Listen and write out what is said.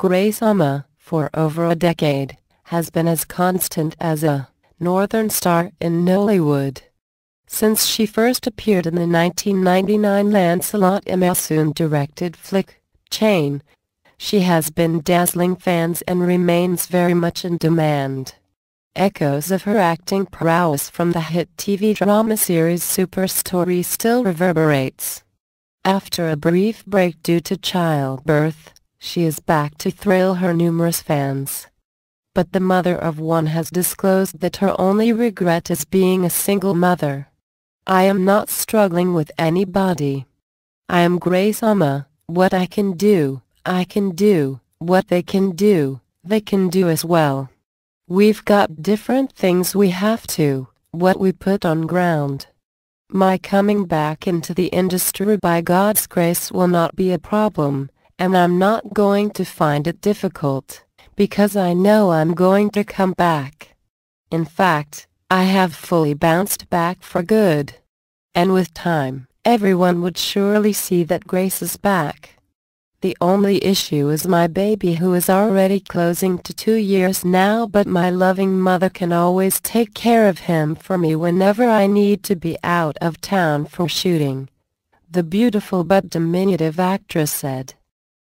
Grey Summer, for over a decade, has been as constant as a northern star in Nollywood. Since she first appeared in the 1999 Lancelot Emerson directed flick, Chain, she has been dazzling fans and remains very much in demand. Echoes of her acting prowess from the hit TV drama series Super Story still reverberates. After a brief break due to childbirth, she is back to thrill her numerous fans. But the mother of one has disclosed that her only regret is being a single mother. I am not struggling with anybody. I am Grace Amma, what I can do, I can do, what they can do, they can do as well. We've got different things we have to, what we put on ground. My coming back into the industry by God's grace will not be a problem, and I'm not going to find it difficult, because I know I'm going to come back. In fact, I have fully bounced back for good. And with time, everyone would surely see that Grace is back. The only issue is my baby who is already closing to two years now but my loving mother can always take care of him for me whenever I need to be out of town for shooting. The beautiful but diminutive actress said.